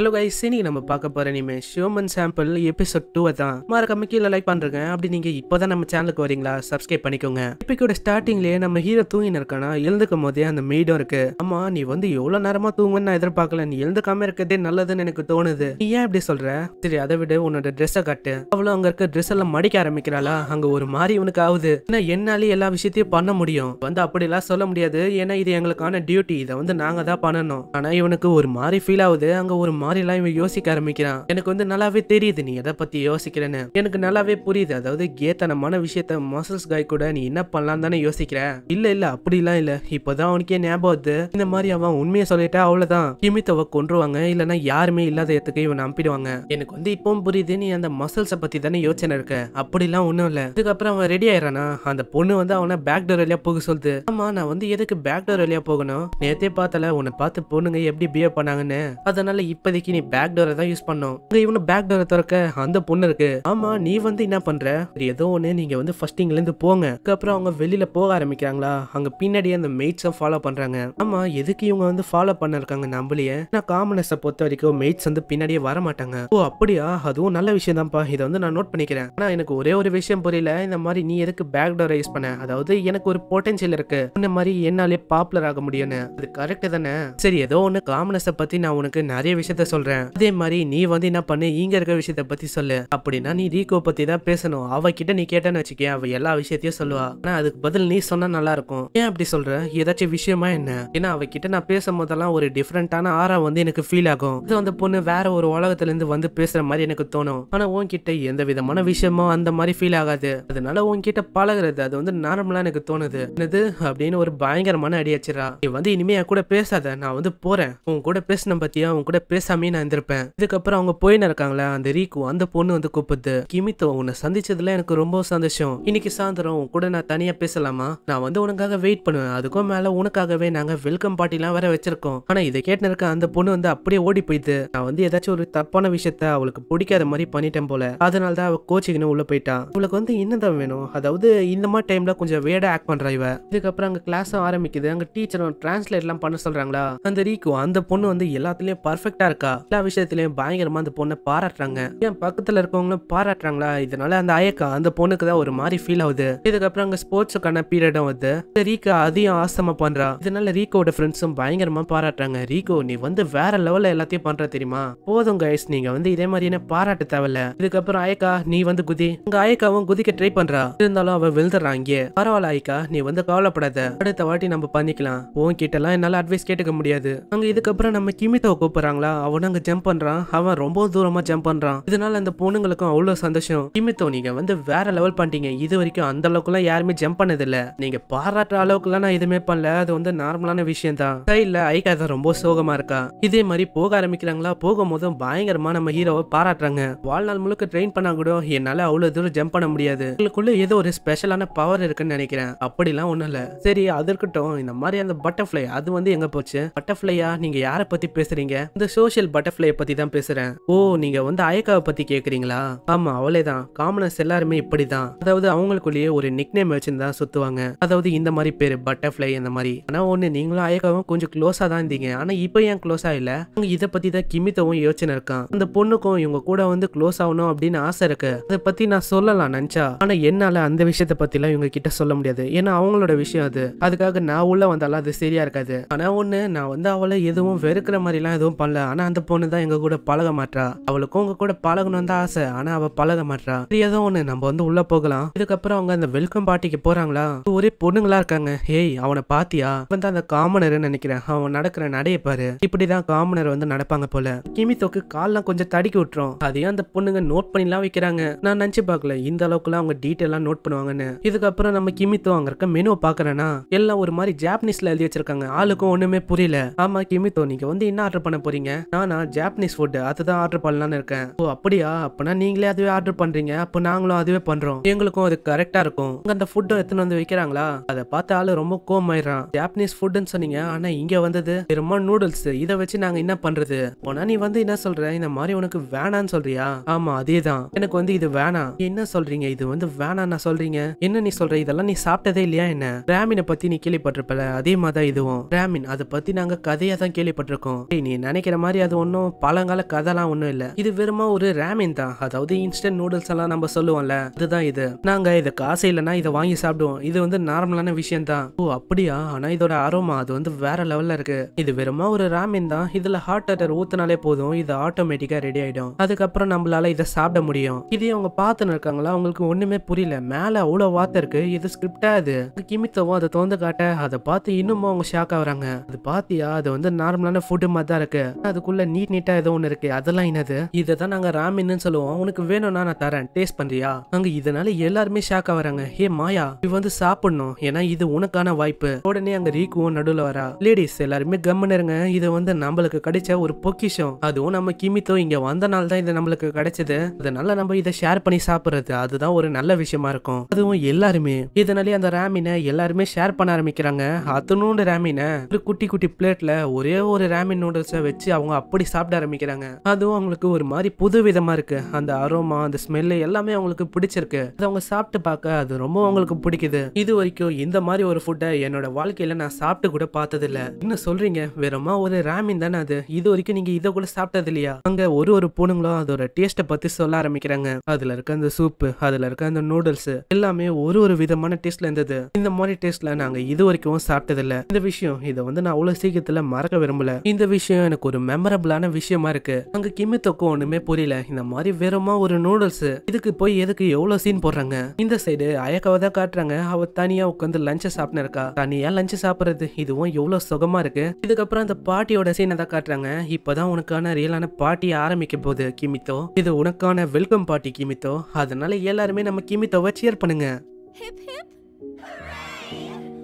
hello guys இன்னைக்கு நம்ம பார்க்க போகிற இனிமே ஷியோமன் சாம்பிள் எபிசோட் டூ தான் மறக்காம கீழே லைக் பண்ணுறேங்க அப்படி நீங்கள் இப்போ தான் நம்ம சேனலுக்கு வரீங்களா சப்ஸ்கிரைப் பண்ணிக்கோங்க எபிக்கோட ஸ்டார்டிங்லேயே நம்ம ஹீரோ தூங்கின்னு இருக்கானா எழுந்துக்கும் போதே அந்த மெய்டும் இருக்கு ஆமா நீ வந்து எவ்வளோ நேரமாக தூங்குன்னு நான் எதிர்பார்க்கல நீ எழுந்துக்காம இருக்கிறதே நல்லதுன்னு எனக்கு தோணுது நீ ஏன் இப்படி சொல்கிற சரி அதை விட உன்னோட ட்ரெஸ்ஸை காட்டு அவ்வளோ அங்கே இருக்க ட்ரெஸ் எல்லாம் மடிக்க ஆரம்பிக்கிறாளா அங்கே ஒரு மாதிரி இவனுக்கு ஆகுது ஏன்னா என்னாலே எல்லா விஷயத்தையும் பண்ண முடியும் வந்து அப்படிலாம் சொல்ல முடியாது ஏன்னா இது எங்களுக்கான டியூட்டி இதை வந்து நாங்கள் தான் பண்ணணும் ஆனால் இவனுக்கு ஒரு மாதிரி ஃபீல் ஆகுது அங்கே ஒரு மாதிரி மாதிரிலாம் இவன் யோசிக்க ஆரம்பிக்கிறான் எனக்கு வந்து நல்லாவே தெரியுது நீ எதை பத்தி யோசிக்கிறேன்னு எனக்கு நல்லாவே புரியுது அதாவது கேத்தனமான விஷயத்த மசல்ஸ் காய் கூட நீ என்ன பண்ணலாம் தானே யோசிக்கிற இல்ல இல்ல அப்படிலாம் இல்ல இப்பதான் அவனுக்கே ஞாபகம் வந்து இந்த மாதிரி அவன் உண்மையை சொல்லிட்டா அவ்வளவுதான் கிமித்தவ கொன்றுவாங்க இல்லனா யாருமே இல்லாத இடத்துக்கு இவன் நம்பிடுவாங்க எனக்கு வந்து இப்பவும் புரியுது நீ அந்த மசல்ஸ் பத்தி தானே யோசனை இருக்க அப்படிலாம் ஒண்ணும் இல்ல இதுக்கப்புறம் அவன் ரெடி ஆயிரானா அந்த பொண்ணு வந்து அவனை பேக் டோர் வழியா போக சொல்லுது ஆமா நான் வந்து எதுக்கு பேக் டோர் வழியா போகணும் நேத்தே பார்த்தல உன்னை பார்த்து பொண்ணுங்க எப்படி பிஹேவ் பண்ணாங்கன்னு அதனால இப்போதைக்கு அன்னைக்கு நீ பேக் டோரை தான் யூஸ் பண்ணும் இவனு பேக் டோரை திறக்க அந்த பொண்ணு இருக்கு ஆமா நீ வந்து என்ன பண்ற ஏதோ ஒண்ணு நீங்க வந்து ஃபர்ஸ்ட் இங்க இருந்து போங்க அதுக்கப்புறம் அவங்க வெளியில போக ஆரம்பிக்கிறாங்களா அங்க பின்னாடியே அந்த மெய்ட்ஸ் ஃபாலோ பண்றாங்க ஆமா எதுக்கு இவங்க வந்து ஃபாலோ பண்ண இருக்காங்க நம்மளையே நான் காமனஸ பொறுத்த வரைக்கும் மெய்ட்ஸ் வந்து பின்னாடியே வர மாட்டாங்க ஓ அப்படியா அதுவும் நல்ல விஷயம் தான்ப்பா இதை வந்து நான் நோட் பண்ணிக்கிறேன் ஆனா எனக்கு ஒரே ஒரு விஷயம் புரியல இந்த மாதிரி நீ எதுக்கு பேக் டோரை யூஸ் பண்ண அதாவது எனக்கு ஒரு பொட்டன்சியல் இருக்கு இந்த மாதிரி என்னாலே பாப்புலர் ஆக முடியும்னு அது கரெக்ட் தானே சரி ஏதோ ஒன்னு காமனஸ பத்தி நான் உனக்கு நிறைய விஷயத்த விஷயத்த சொல்றேன் அதே மாதிரி நீ வந்து என்ன பண்ணு இங்க இருக்க விஷயத்த பத்தி சொல்லு அப்படின்னா நீ ரீகோ பத்தி தான் பேசணும் அவ கிட்ட நீ கேட்டேன்னு வச்சுக்க அவ எல்லா விஷயத்தையும் சொல்லுவா ஆனா அதுக்கு பதில் நீ சொன்னா நல்லா இருக்கும் ஏன் அப்படி சொல்ற ஏதாச்சும் விஷயமா என்ன ஏன்னா அவ கிட்ட நான் பேசும் போதெல்லாம் ஒரு டிஃப்ரெண்டான ஆரா வந்து எனக்கு ஃபீல் ஆகும் இது வந்து பொண்ணு வேற ஒரு உலகத்துல இருந்து வந்து பேசுற மாதிரி எனக்கு தோணும் ஆனா உன்கிட்ட எந்த விதமான விஷயமோ அந்த மாதிரி ஃபீல் ஆகாது அதனால உன்கிட்ட பழகிறது அது வந்து நார்மலா எனக்கு தோணுது என்னது அப்படின்னு ஒரு பயங்கரமான அடி அடியாச்சிரா நீ வந்து இனிமே என் கூட பேசாத நான் வந்து போறேன் உன் கூட பேசின பத்தியா உன் கூட பேச பேசாமே நான் இருந்திருப்பேன் இதுக்கப்புறம் அவங்க போயின்னு இருக்காங்களா அந்த ரீக்கு அந்த பொண்ணு வந்து கூப்பிடுது கிமித்தோ உன்னை சந்திச்சதுல எனக்கு ரொம்ப சந்தோஷம் இன்னைக்கு சாயந்தரம் உன் கூட நான் தனியா பேசலாமா நான் வந்து உனக்காக வெயிட் பண்ணுவேன் அதுக்கும் மேல உனக்காகவே நாங்க வெல்கம் எல்லாம் வேற வச்சிருக்கோம் ஆனா இதை கேட்டு இருக்க அந்த பொண்ணு வந்து அப்படியே ஓடி போயிது நான் வந்து ஏதாச்சும் ஒரு தப்பான விஷயத்த அவளுக்கு பிடிக்காத மாதிரி பண்ணிட்டேன் போல அதனால தான் அவ கோச்சிக்கணும் உள்ள போயிட்டா உங்களுக்கு வந்து என்னதான் வேணும் அதாவது இந்த மாதிரி டைம்ல கொஞ்சம் வேடா ஆக்ட் பண்றா இவ இதுக்கப்புறம் அங்க கிளாஸும் ஆரம்பிக்குது அங்க டீச்சரும் டிரான்ஸ்லேட் எல்லாம் பண்ண சொல்றாங்களா அந்த ரீக்கு அந்த பொண்ணு வந்து எல்லாத்துலயும் பர்ஃபெக்டா இருக்கா எல்லா விஷயத்திலயும் பயங்கரமா அந்த பொண்ணை பாராட்டுறாங்க என் பக்கத்துல இருக்கவங்களும் பாராட்டுறாங்களா இதனால அந்த அயக்கா அந்த பொண்ணுக்கு தான் ஒரு மாதிரி ஃபீல் ஆகுது இதுக்கப்புறம் அங்க ஸ்போர்ட்ஸுக்கான பீரியடும் வந்து ரீகா அதையும் ஆசமா பண்றா இதனால ரீகோட ஃப்ரெண்ட்ஸும் பயங்கரமா பாராட்டுறாங்க ரீகோ நீ வந்து வேற லெவல்ல எல்லாத்தையும் பண்ற தெரியுமா போதும் கைஸ் நீங்க வந்து இதே மாதிரியான பாராட்டு பாராட்ட தேவையில்ல இதுக்கப்புறம் அயக்கா நீ வந்து குதி உங்க அயக்காவும் குதிக்க ட்ரை பண்றா இருந்தாலும் அவ விழுந்துடுறான் பரவாயில்ல அயக்கா நீ வந்து கவலைப்படாத அடுத்த வாட்டி நம்ம பண்ணிக்கலாம் உன் கிட்ட எல்லாம் என்னால அட்வைஸ் கேட்டுக்க முடியாது அங்க இதுக்கப்புறம் நம்ம கிமிதாவை கூப்பிடுறாங்களா அவனும் அங்க ஜம்ப் பண்றான் அவன் ரொம்ப தூரமா ஜம்ப் பண்றான் இதனால அந்த பொண்ணுங்களுக்கும் அவ்வளவு சந்தோஷம் இமித்தோ நீங்க வந்து வேற லெவல் பண்ணிட்டீங்க இது வரைக்கும் அந்த அளவுக்கு எல்லாம் யாருமே ஜம்ப் பண்ணது இல்ல நீங்க பாராட்டுற அளவுக்கு எல்லாம் நான் எதுவுமே பண்ணல அது வந்து நார்மலான விஷயம் தான் சைட்ல ஐகா தான் ரொம்ப சோகமா இருக்கா இதே மாதிரி போக ஆரம்பிக்கிறாங்களா போகும் போகும்போதும் பயங்கரமா நம்ம ஹீரோவை பாராட்டுறாங்க வாழ்நாள் முழுக்க ட்ரெயின் பண்ணா கூட என்னால அவ்வளவு தூரம் ஜம்ப் பண்ண முடியாது உங்களுக்குள்ள ஏதோ ஒரு ஸ்பெஷலான பவர் இருக்குன்னு நினைக்கிறேன் அப்படிலாம் ஒண்ணும் இல்ல சரி அது இந்த மாதிரி அந்த பட்டர்ஃபிளை அது வந்து எங்க போச்சு பட்டர்ஃபிளையா நீங்க யாரை பத்தி பேசுறீங்க இந்த சோஷியல் அரேச்சல் பட்டர்ஃபிளை பத்தி தான் பேசுறேன் ஓ நீங்க வந்து அயக்காவை பத்தி கேக்குறீங்களா ஆமா அவளே தான் காமனஸ் எல்லாருமே இப்படிதான் அதாவது அவங்களுக்குள்ளேயே ஒரு நிக் நேம் வச்சிருந்தா சுத்துவாங்க அதாவது இந்த மாதிரி பேரு பட்டர்ஃப்ளை இந்த மாதிரி ஆனா ஒண்ணு நீங்களும் அயக்காவும் கொஞ்சம் க்ளோஸா தான் இருந்தீங்க ஆனா இப்போ ஏன் க்ளோஸா இல்ல இதை பத்தி தான் கிமித்தவும் யோசனை இருக்கான் அந்த பொண்ணுக்கும் இவங்க கூட வந்து க்ளோஸ் ஆகணும் அப்படின்னு ஆசை இருக்கு அதை பத்தி நான் சொல்லலாம் நினைச்சா ஆனா என்னால அந்த விஷயத்த பத்தி எல்லாம் இவங்க கிட்ட சொல்ல முடியாது ஏன்னா அவங்களோட விஷயம் அது அதுக்காக நான் உள்ள வந்தாலும் அது சரியா இருக்காது ஆனா ஒண்ணு நான் வந்து அவளை எதுவும் வெறுக்கிற மாதிரி எல்லாம் எதுவும் பண்ணல ஆனா அந்த பொண்ணு தான் எங்க கூட பழக மாட்டா அவளுக்கும் உங்க கூட பழகணும் தான் ஆசை ஆனா அவ பழக மாட்டா இது ஏதோ ஒண்ணு நம்ம வந்து உள்ள போகலாம் இதுக்கப்புறம் அவங்க அந்த வெல்கம் பார்ட்டிக்கு போறாங்களா ஒரே பொண்ணுங்களா இருக்காங்க ஏய் அவனை பாத்தியா வந்து அந்த காமனர் நினைக்கிறேன் அவன் நடக்கிற நடைய பாரு இப்படிதான் காமனர் வந்து நடப்பாங்க போல கிமித்தோக்கு கால்லாம் கொஞ்சம் தடுக்கி விட்டுரும் அதையும் அந்த பொண்ணுங்க நோட் பண்ணிலாம் வைக்கிறாங்க நான் நினைச்சு பாக்கல இந்த அளவுக்கு எல்லாம் அவங்க டீட்டெயிலாம் நோட் பண்ணுவாங்கன்னு இதுக்கப்புறம் நம்ம கிமித்தோ அங்க இருக்க மெனு பாக்குறேன்னா எல்லாம் ஒரு மாதிரி ஜாப்பனீஸ்ல எழுதி வச்சிருக்காங்க ஆளுக்கும் ஒண்ணுமே புரியல ஆமா கிமித்தோ நீங்க வந்து என்ன ஆர்டர் பண்ண போறீங்க அப்படின்னா நான் ஜாப்பனீஸ் ஃபுட்டு அதை தான் ஆர்டர் பண்ணலான்னு இருக்கேன் ஓ அப்படியா அப்படின்னா நீங்களே அதுவே ஆர்டர் பண்றீங்க அப்போ நாங்களும் அதுவே பண்றோம் எங்களுக்கும் அது கரெக்டா இருக்கும் அந்த ஃபுட்டை எத்தனை வந்து வைக்கிறாங்களா அதை பார்த்த ஆளு ரொம்ப கோமாயிடுறான் ஜாப்பனீஸ் ஃபுட்டுன்னு சொன்னீங்க ஆனா இங்க வந்தது பெருமா நூடுல்ஸ் இதை வச்சு நாங்க என்ன பண்றது போனா நீ வந்து என்ன சொல்ற இந்த மாதிரி உனக்கு வேணான்னு சொல்றியா ஆமா அதே தான் எனக்கு வந்து இது வேணாம் என்ன சொல்றீங்க இது வந்து வேணாம் நான் சொல்றீங்க என்ன நீ சொல்ற இதெல்லாம் நீ சாப்பிட்டதே இல்லையா என்ன ராமினை பத்தி நீ கேள்விப்பட்டிருப்பல அதே மாதிரி இதுவும் ராமின் அதை பத்தி நாங்க கதையா தான் கேள்விப்பட்டிருக்கோம் நீ நினைக்கிற மாதிரி அது ஒன்றும் பழங்கால கதைலாம் ஒன்றும் இல்லை இது வெறுமா ஒரு ரேமின் தான் அதாவது இன்ஸ்டன்ட் நூடுல்ஸ் எல்லாம் நம்ம சொல்லுவோம்ல அதுதான் இது நாங்க இது காசு இல்லைன்னா இதை வாங்கி சாப்பிடுவோம் இது வந்து நார்மலான விஷயம் தான் ஓ அப்படியா ஆனா இதோட அரோமா அது வந்து வேற லெவல்ல இருக்கு இது வெறுமா ஒரு ரேமின் தான் இதுல ஹார்ட் அட்டர் ஊத்தினாலே போதும் இது ஆட்டோமேட்டிக்கா ரெடி ஆயிடும் அதுக்கப்புறம் நம்மளால இதை சாப்பிட முடியும் இது அவங்க பார்த்துன்னு இருக்காங்களா அவங்களுக்கு ஒண்ணுமே புரியல மேல அவ்வளோ வார்த்தை இருக்கு இது ஸ்கிரிப்டா அது கிமித்தவும் அதை தோந்து காட்ட அதை பார்த்து இன்னமும் அவங்க ஷாக் ஆகுறாங்க அது பார்த்தியா அது வந்து நார்மலான ஃபுட்டு மாதிரி தான் இருக்கு அதுக்குள்ள உள்ள நீட் நீட்டா ஏதோ ஒன்று இருக்கு அதெல்லாம் என்னது இதை தான் நாங்க ராமின்னு சொல்லுவோம் உனக்கு வேணும்னா நான் தரேன் டேஸ்ட் பண்றியா அங்க இதனால எல்லாருமே ஷாக் ஆகிறாங்க ஹே மாயா இது வந்து சாப்பிடணும் ஏன்னா இது உனக்கான வாய்ப்பு உடனே அங்க ரீக்குவும் நடுவில் வரா லேடிஸ் எல்லாருமே கம்முன்னு இருங்க இது வந்து நம்மளுக்கு கிடைச்ச ஒரு பொக்கிஷம் அதுவும் நம்ம கிமித்தோ இங்க வந்தனால தான் இது நம்மளுக்கு கிடைச்சது அதனால நம்ம இதை ஷேர் பண்ணி சாப்பிடுறது அதுதான் ஒரு நல்ல விஷயமா இருக்கும் அதுவும் எல்லாருமே இதனாலே அந்த ராமினை எல்லாருமே ஷேர் பண்ண ஆரம்பிக்கிறாங்க அத்தனோண்டு ரேமினை ஒரு குட்டி குட்டி பிளேட்ல ஒரே ஒரு ரேமின் நூடுல்ஸை வச்சு அவங்க அப்படி சாப்பிட ஆரம்பிக்கிறாங்க அதுவும் அவங்களுக்கு ஒரு மாதிரி புது விதமா இருக்கு அந்த அரோமா அந்த ஸ்மெல்லு எல்லாமே அவங்களுக்கு பிடிச்சிருக்கு அதை அவங்க சாப்பிட்டு பார்க்க அது ரொம்ப அவங்களுக்கு பிடிக்குது இது வரைக்கும் இந்த மாதிரி ஒரு ஃபுட்டை என்னோட வாழ்க்கையில நான் சாப்பிட்டு கூட இல்ல இன்னும் சொல்றீங்க வெறுமா ஒரு ராமின் தானே அது இது வரைக்கும் நீங்க இதை கூட சாப்பிட்டது இல்லையா அங்க ஒரு ஒரு பூனுங்களும் அதோட டேஸ்ட பத்தி சொல்ல ஆரம்பிக்கிறாங்க அதுல இருக்க அந்த சூப்பு அதுல இருக்க அந்த நூடுல்ஸ் எல்லாமே ஒரு ஒரு விதமான டேஸ்ட்ல இருந்தது இந்த மாதிரி டேஸ்ட்ல நாங்க இது வரைக்கும் சாப்பிட்டது இல்ல இந்த விஷயம் இதை வந்து நான் அவ்வளவு சீக்கிரத்துல மறக்க விரும்பல இந்த விஷயம் எனக்கு ஒரு மெமரி மெமரபிளான விஷயமா இருக்கு அங்க கிமித்தோக்கும் ஒண்ணுமே புரியல இந்த மாதிரி வெறுமா ஒரு நூடுல்ஸ் இதுக்கு போய் எதுக்கு எவ்வளவு சீன் போடுறாங்க இந்த சைடு அயக்காவை தான் காட்டுறாங்க அவ தனியா உட்காந்து லஞ்ச சாப்பிட இருக்கா தனியா லஞ்ச சாப்பிடுறது இதுவும் எவ்வளவு சுகமா இருக்கு இதுக்கப்புறம் அந்த பாட்டியோட சீன் தான் காட்டுறாங்க இப்பதான் உனக்கான ரியலான பாட்டி ஆரம்பிக்க போகுது கிமித்தோ இது உனக்கான வெல்கம் பாட்டி கிமித்தோ அதனால எல்லாருமே நம்ம கிமித்தோவை சியர் பண்ணுங்க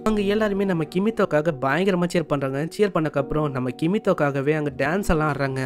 அங்கே எல்லாருமே நம்ம கிமித்தோக்காக பயங்கரமாக சேர் பண்ணுறாங்க சேர் பண்ணக்கப்புறம் நம்ம கிமித்தோக்காகவே அங்கே டான்ஸ் எல்லாம் ஆடுறாங்க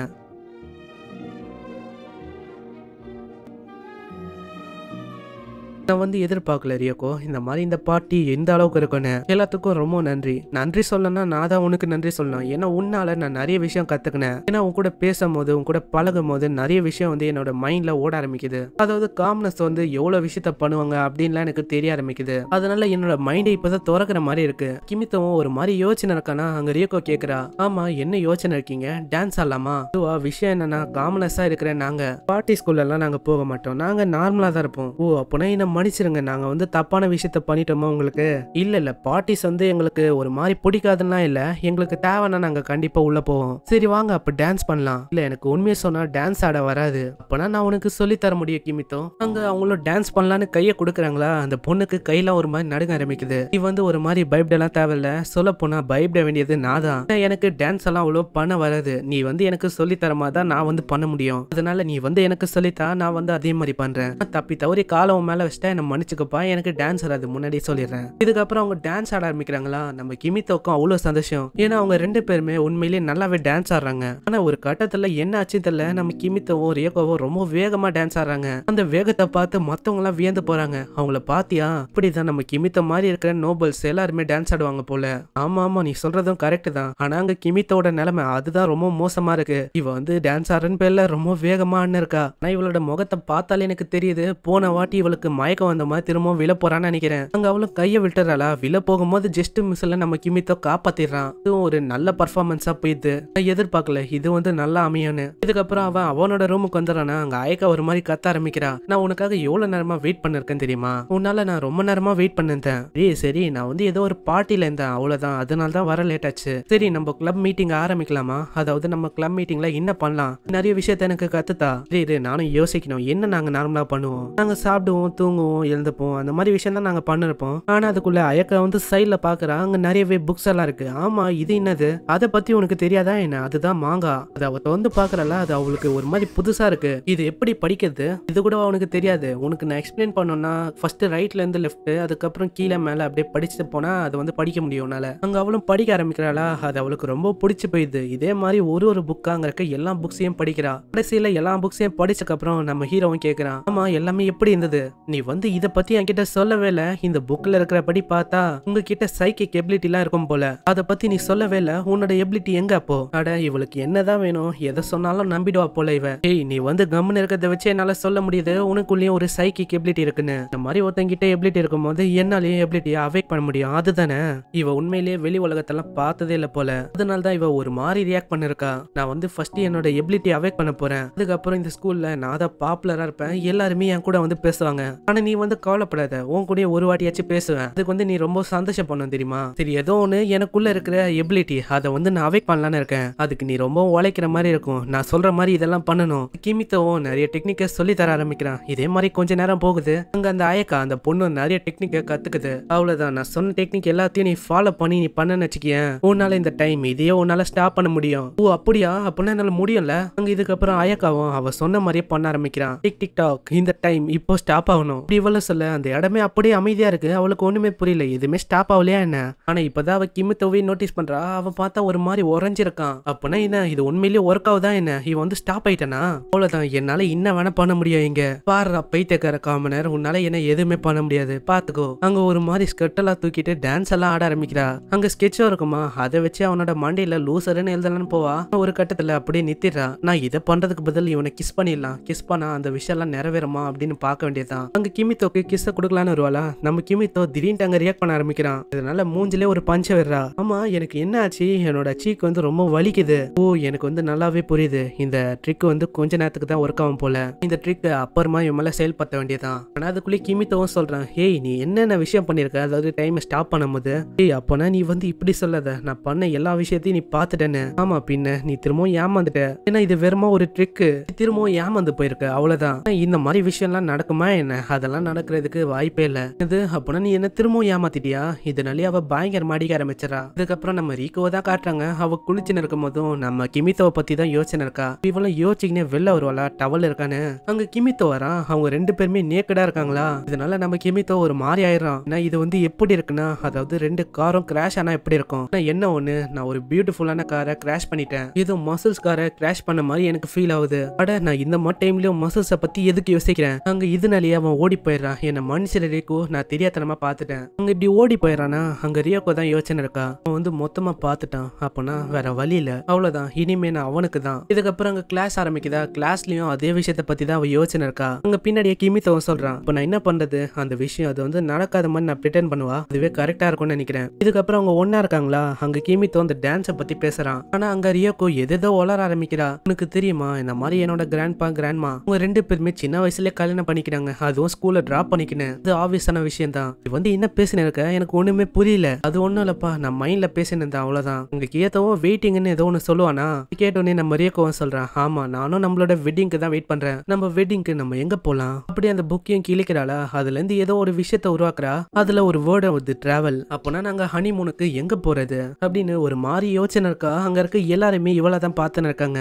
நான் வந்து எதிர்பார்க்கல ரியக்கோ இந்த மாதிரி இந்த பாட்டி எந்த அளவுக்கு இருக்குன்னு எல்லாத்துக்கும் ரொம்ப நன்றி நன்றி சொல்லணும்னா நான் தான் உனக்கு நன்றி சொல்லணும் ஏன்னா உன்னால நான் நிறைய விஷயம் கத்துக்கினேன் ஏன்னா உன் கூட பேசும் போது உன் கூட பழகும் போது நிறைய விஷயம் வந்து என்னோட மைண்ட்ல ஓட ஆரம்பிக்குது அதாவது காம்னஸ் வந்து எவ்வளவு விஷயத்த பண்ணுவாங்க அப்படின்லாம் எனக்கு தெரிய ஆரம்பிக்குது அதனால என்னோட மைண்டை இப்பதான் திறக்கிற மாதிரி இருக்கு கிமித்தவும் ஒரு மாதிரி யோசனை இருக்கானா அங்க ரியக்கோ கேக்குறா ஆமா என்ன யோசனை இருக்கீங்க டான்ஸ் ஆடலாமா அதுவா விஷயம் என்னன்னா காம்னஸா இருக்கிற நாங்க பார்ட்டி ஸ்கூல்ல எல்லாம் நாங்க போக மாட்டோம் நாங்க நார்மலா தான் இருப்போம் ஓ அப்போனா என்ன மன்னிச்சிருங்க நாங்கள் வந்து தப்பான விஷயத்த பண்ணிட்டோமா உங்களுக்கு இல்லை இல்லை பார்ட்டிஸ் வந்து எங்களுக்கு ஒரு மாதிரி பிடிக்காதுன்னா இல்லை எங்களுக்கு தேவைன்னா நாங்கள் கண்டிப்பாக உள்ளே போவோம் சரி வாங்க அப்போ டான்ஸ் பண்ணலாம் இல்லை எனக்கு உண்மையை சொன்னால் டான்ஸ் ஆட வராது அப்பனா நான் உனக்கு தர முடியும் கிமித்தோ அங்கே அவங்களும் டான்ஸ் பண்ணலான்னு கையை கொடுக்குறாங்களா அந்த பொண்ணுக்கு கையெல்லாம் ஒரு மாதிரி நடுங்க ஆரம்பிக்குது இது வந்து ஒரு மாதிரி பயப்படலாம் தேவையில்ல சொல்ல போனா பயப்பட வேண்டியது நான் தான் எனக்கு டான்ஸ் எல்லாம் அவ்வளோ பண்ண வராது நீ வந்து எனக்கு சொல்லி தரமா தான் நான் வந்து பண்ண முடியும் அதனால நீ வந்து எனக்கு சொல்லித்தான் நான் வந்து அதே மாதிரி பண்றேன் தப்பி தவறி காலம் மேல வச்சுட்டேன் என்னை மன்னிச்சுக்கப்பா எனக்கு டான்ஸ் வராது முன்னாடியே சொல்லிடுறேன் இதுக்கப்புறம் அவங்க டான்ஸ் ஆட ஆரம்பிக்கிறாங்களா நம்ம கிமித்தோக்கும் அவ்வளவு சந்தோஷம் ஏன்னா அவங்க ரெண்டு பேருமே உண்மையிலேயே நல்லாவே டான்ஸ் ஆடுறாங்க ஆனா ஒரு கட்டத்துல என்ன ஆச்சு தெரியல நம்ம கிமித்தவோ ரேகோவும் ரொம்ப வேகமா டான்ஸ் ஆடுறாங்க அந்த வேகத்தை பார்த்து மத்தவங்க எல்லாம் வியந்து போறாங்க அவங்கள பாத்தியா இப்படிதான் நம்ம கிமித்த மாதிரி இருக்கிற நோபல்ஸ் எல்லாருமே டான்ஸ் ஆடுவாங்க போல ஆமா ஆமா நீ சொல்றதும் கரெக்டு தான் ஆனால் அங்கே கிமித்தோட நிலைமை அதுதான் ரொம்ப மோசமா இருக்கு இவ வந்து டான்ஸ் ஆடுறன்னு பேர்ல ரொம்ப வேகமாக இருக்கா ஆனால் இவளோட முகத்தை பார்த்தாலே எனக்கு தெரியுது போன வாட்டி இவளுக்கு மய மயக்கம் வந்த மாதிரி திரும்பவும் விழ போறான்னு நினைக்கிறேன் அங்க அவளும் கையை விட்டுறாளா விழ போகும்போது ஜஸ்ட் மிஸ்ல நம்ம கிமித்தோ காப்பாத்திடுறான் இதுவும் ஒரு நல்ல பர்ஃபார்மன்ஸா போயிடுது நான் எதிர்பார்க்கல இது வந்து நல்லா அமையனு இதுக்கப்புறம் அவன் அவனோட ரூமுக்கு வந்துடுறானா அங்க அயக்கா ஒரு மாதிரி கத்த ஆரம்பிக்கிறா நான் உனக்காக எவ்வளவு நேரமா வெயிட் பண்ணிருக்கேன் தெரியுமா உன்னால நான் ரொம்ப நேரமா வெயிட் பண்ணிருந்தேன் ஏய் சரி நான் வந்து ஏதோ ஒரு பார்ட்டில இருந்தேன் அவ்வளவுதான் அதனால தான் வர லேட் ஆச்சு சரி நம்ம கிளப் மீட்டிங் ஆரம்பிக்கலாமா அதாவது நம்ம கிளப் மீட்டிங்ல என்ன பண்ணலாம் நிறைய விஷயத்த எனக்கு கத்துதா சரி நானும் யோசிக்கணும் என்ன நாங்க நார்மலா பண்ணுவோம் நாங்க சாப்பிடுவோம் தூங்குவோம் தூங்குவோம் எழுந்துப்போம் அந்த மாதிரி விஷயம் தான் நாங்கள் பண்ணிருப்போம் ஆனால் அதுக்குள்ள அயக்கா வந்து சைடில் பார்க்குறா அங்கே நிறையவே புக்ஸ் எல்லாம் இருக்கு ஆமாம் இது என்னது அதை பற்றி உனக்கு தெரியாதா என்ன அதுதான் மாங்கா அது அவ தொந்து பாக்குறல அது அவளுக்கு ஒரு மாதிரி புதுசாக இருக்கு இது எப்படி படிக்கிறது இது கூட அவனுக்கு தெரியாது உனக்கு நான் எக்ஸ்பிளைன் பண்ணோம்னா ஃபர்ஸ்ட் ரைட்ல இருந்து லெஃப்ட் அதுக்கப்புறம் கீழே மேலே அப்படியே படிச்சுட்டு போனா அது வந்து படிக்க முடியும் உன்னால அங்கே அவளும் படிக்க ஆரம்பிக்கிறாளா அது அவளுக்கு ரொம்ப பிடிச்சி போயிடுது இதே மாதிரி ஒரு ஒரு அங்க இருக்க எல்லா புக்ஸையும் படிக்கிறா கடைசியில் எல்லா புக்ஸையும் படிச்சக்கப்புறம் நம்ம ஹீரோவும் கேட்குறான் ஆமா எல்லாமே எப்படி இருந்தது நீ வந்து இதை பத்தி என்கிட்ட சொல்லவே இல்லை இந்த புக்ல இருக்கிறபடி பார்த்தா உங்ககிட்ட சைக்கிக் எபிலிட்டி எல்லாம் இருக்கும் போல அதை பத்தி நீ சொல்லவே இல்லை உன்னோட எபிலிட்டி எங்க அப்போ அட இவளுக்கு என்னதான் வேணும் எதை சொன்னாலும் நம்பிடுவா போல இவ ஏய் நீ வந்து கம்முன்னு இருக்கிறத வச்சு என்னால சொல்ல முடியுது உனக்குள்ளேயும் ஒரு சைக்கிக் எபிலிட்டி இருக்குன்னு இந்த மாதிரி ஒருத்தங்கிட்ட எபிலிட்டி இருக்கும்போது என்னாலயும் எபிலிட்டியை அவேக் பண்ண முடியும் அதுதானே இவ உண்மையிலேயே வெளி உலகத்தெல்லாம் பார்த்ததே இல்லை போல அதனாலதான் இவ ஒரு மாதிரி ரியாக்ட் பண்ணிருக்கா நான் வந்து ஃபர்ஸ்ட் என்னோட எபிலிட்டி அவேக் பண்ண போறேன் அதுக்கப்புறம் இந்த ஸ்கூல்ல நான் தான் பாப்புலரா இருப்பேன் எல்லாருமே என் கூட வந்து பேசுவாங்க ஆனா வந்து நீ வந்து கவலைப்படாத உன் கூட ஒரு வாட்டியாச்சும் பேசுவேன் அதுக்கு வந்து நீ ரொம்ப சந்தோஷம் பண்ணும் தெரியுமா சரி ஏதோ ஒன்று எனக்குள்ள இருக்கிற எபிலிட்டி அதை வந்து நான் அவைக் பண்ணலான்னு இருக்கேன் அதுக்கு நீ ரொம்ப உழைக்கிற மாதிரி இருக்கும் நான் சொல்ற மாதிரி இதெல்லாம் பண்ணணும் கிமித்தவும் நிறைய டெக்னிக்கை சொல்லி தர ஆரம்பிக்கிறான் இதே மாதிரி கொஞ்ச நேரம் போகுது அங்க அந்த அயக்கா அந்த பொண்ணு நிறைய டெக்னிக்கை கத்துக்குது அவ்வளவுதான் நான் சொன்ன டெக்னிக் எல்லாத்தையும் நீ ஃபாலோ பண்ணி நீ பண்ணனு வச்சுக்கேன் உன்னால இந்த டைம் இதையே உன்னால ஸ்டாப் பண்ண முடியும் ஓ அப்படியா அப்படின்னா என்னால முடியல அங்க இதுக்கப்புறம் அயக்காவும் அவ சொன்ன மாதிரியே பண்ண ஆரம்பிக்கிறான் டிக் டிக் டாக் இந்த டைம் இப்போ ஸ்டாப் ஆகணும் அப்படி இவ்வளோ சொல்ல அந்த இடமே அப்படியே அமைதியாக இருக்குது அவளுக்கு ஒன்றுமே புரியல எதுவுமே ஸ்டாப் ஆகலையா என்ன ஆனால் இப்பதான் அவள் கிமி தவிர நோட்டீஸ் பண்ணுறா அவன் பார்த்தா ஒரு மாதிரி உறைஞ்சிருக்கான் அப்போனா என்ன இது உண்மையிலேயே ஒர்க் ஆகுதா என்ன இவன் வந்து ஸ்டாப் ஆயிட்டனா அவ்வளோதான் என்னால் என்ன வேணா பண்ண முடியும் இங்கே பாருடா பைத்தக்கார காமனர் நேரம் உன்னால் என்ன எதுவுமே பண்ண முடியாது பார்த்துக்கோ அங்கே ஒரு மாதிரி ஸ்கெட்டெல்லாம் தூக்கிட்டு டான்ஸ் எல்லாம் ஆட ஆரம்பிக்கிறா அங்கே ஸ்கெட்சும் இருக்குமா அதை வச்சு அவனோட மண்டையில் லூசருன்னு எழுதலான்னு போவா ஒரு கட்டத்தில் அப்படியே நித்திடுறா நான் இதை பண்ணுறதுக்கு பதில் இவனை கிஸ் பண்ணிடலாம் கிஸ் பண்ணா அந்த விஷயம்லாம் நிறைவேறுமா அப்படின்னு பார்க்க வேண்டியதான் அங்கே கிமித்தோக்கு கிஸ்ஸை கொடுக்கலான்னு வருவாளா நம்ம கிமித்தோ திடீர்னு அங்க ரியாக்ட் பண்ண ஆரம்பிக்கிறான் இதனால மூஞ்சிலே ஒரு பஞ்ச வர்றா ஆமா எனக்கு என்ன ஆச்சு என்னோட சீக் வந்து ரொம்ப வலிக்குது ஓ எனக்கு வந்து நல்லாவே புரியுது இந்த ட்ரிக் வந்து கொஞ்ச நேரத்துக்கு தான் ஒர்க் ஆகும் போல இந்த ட்ரிக் அப்புறமா இவன் மேல செயல்படுத்த வேண்டியதான் ஆனா அதுக்குள்ளே கிமித்தவும் சொல்றான் ஏய் நீ என்னென்ன விஷயம் பண்ணிருக்க அதாவது டைம் ஸ்டாப் பண்ணும்போது ஏய் அப்பனா நீ வந்து இப்படி சொல்லாத நான் பண்ண எல்லா விஷயத்தையும் நீ பார்த்துட்டேன்னு ஆமா பின்ன நீ திரும்பவும் ஏமாந்துட்ட ஏன்னா இது வெறுமா ஒரு ட்ரிக்கு திரும்பவும் ஏமாந்து போயிருக்க அவ்வளவுதான் இந்த மாதிரி விஷயம்லாம் நடக்குமா என்ன அதெல்லாம் இதெல்லாம் நடக்கிறதுக்கு வாய்ப்பே இல்ல இது அப்போனா நீ என்ன திரும்பவும் ஏமாத்திட்டியா இதனாலே அவ பயங்கரமா அடிக்க ஆரம்பிச்சிடா இதுக்கப்புறம் நம்ம ரீகோவை தான் காட்டுறாங்க அவ குளிச்சுன்னு இருக்கும் போதும் நம்ம கிமித்தவ பத்தி தான் யோசனை இருக்கா இவெல்லாம் யோசிச்சுக்கினே வெளில வருவாளா டவல் இருக்கான்னு அங்க கிமித்தோ வரா அவங்க ரெண்டு பேருமே நேக்கடா இருக்காங்களா இதனால நம்ம கிமித்தோ ஒரு மாறி ஆயிடுறான் இது வந்து எப்படி இருக்குன்னா அதாவது ரெண்டு காரும் கிராஷ் ஆனா எப்படி இருக்கும் என்ன ஒண்ணு நான் ஒரு பியூட்டிஃபுல்லான காரை கிராஷ் பண்ணிட்டேன் இது மசில்ஸ் காரை கிராஷ் பண்ண மாதிரி எனக்கு ஃபீல் ஆகுது அட நான் இந்த மாதிரி டைம்லயும் மசில்ஸை பத்தி எதுக்கு யோசிக்கிறேன் அங்க இதனாலேயே அவன் ஓடி போயிடுறான் என்ன மனுஷன் ரீகோ நான் தெரியாதனமா பார்த்துட்டேன் அங்க இப்படி ஓடி போயிடறானா அங்க ரியோக்கோ தான் யோசனை இருக்கா அவன் வந்து மொத்தமா பார்த்துட்டான் அப்போனா வேற வழியில அவ்வளோதான் இனிமே நான் அவனுக்கு தான் இதுக்கப்புறம் அங்க கிளாஸ் ஆரம்பிக்குதா கிளாஸ்லயும் அதே விஷயத்தை பத்தி தான் அவன் யோசனை இருக்கா அங்க பின்னாடியே கிமித்தவன் சொல்றான் இப்ப நான் என்ன பண்றது அந்த விஷயம் அது வந்து நடக்காத மாதிரி நான் பிரிட்டன் பண்ணுவா அதுவே கரெக்டாக இருக்கும்னு நினைக்கிறேன் இதுக்கப்புறம் அவங்க ஒன்னா இருக்காங்களா அங்க கிமித்தோ அந்த டான்ஸை பற்றி பேசுறான் ஆனா அங்க ரியோக்கோ எதோ ஒளர ஆரம்பிக்கிறா உனக்கு தெரியுமா இந்த மாதிரி என்னோட கிராண்ட்பா கிராண்ட்மா அவங்க ரெண்டு பேருமே சின்ன வயசுலேயே கல்யாணம் பண்ணிக்கிறாங்க அதுவும் ஸ்கூல் ஸ்கூல்ல டிராப் பண்ணிக்கினேன் அது ஆப்வியஸான விஷயம் தான் இது வந்து என்ன பேசினு இருக்க எனக்கு ஒண்ணுமே புரியல அது ஒண்ணும் இல்லப்பா நான் மைண்ட்ல பேசினேன் தான் அவ்வளவுதான் உங்களுக்கு ஏத்தவும் வெயிட்டிங்னு ஏதோ ஒண்ணு சொல்லுவானா கேட்டோடனே நம்ம கோவம் சொல்றான் ஆமா நானும் நம்மளோட வெட்டிங்க்கு தான் வெயிட் பண்றேன் நம்ம வெட்டிங்க்கு நம்ம எங்க போலாம் அப்படி அந்த புக்கையும் கிழிக்கிறாளா அதுல இருந்து ஏதோ ஒரு விஷயத்த உருவாக்குறா அதுல ஒரு வேர்டு வருது டிராவல் அப்பனா நாங்க ஹனிமூனுக்கு எங்க போறது அப்படின்னு ஒரு மாதிரி யோசனை இருக்கா அங்க இருக்க எல்லாருமே இவ்வளவுதான் தான் பார்த்துன்னு இருக்காங்க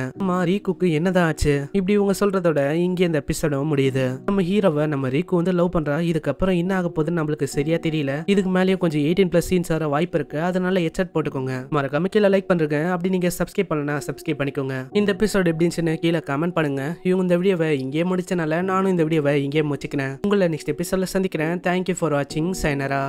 ரீகுக்கு என்னதான் ஆச்சு இப்படி இவங்க சொல்றதோட இங்கே இந்த எபிசோட முடியுது நம்ம ஹீரோவை நம்ம ரீக் ஷாருக் வந்து லவ் பண்றா இதுக்கப்புறம் என்ன ஆக போகுதுன்னு நம்மளுக்கு சரியா தெரியல இதுக்கு மேலேயும் கொஞ்சம் எயிட்டீன் ப்ளஸ் சீன்ஸ் வர வாய்ப்பு இருக்கு அதனால ஹெட்செட் போட்டுக்கோங்க மறக்காம கீழே லைக் பண்ணுறங்க அப்படி நீங்க சப்ஸ்கிரைப் பண்ணா சப்ஸ்கிரைப் பண்ணிக்கோங்க இந்த எபிசோட் எப்படின்னு கீழே கமெண்ட் பண்ணுங்க இவங்க இந்த வீடியோவை இங்கே முடிச்சனால நானும் இந்த வீடியோவை இங்கே முடிச்சுக்கிறேன் உங்களை நெக்ஸ்ட் எபிசோட சந்திக்கிறேன் தேங்க்யூ ஃபார் வாட்சிங் சைனரா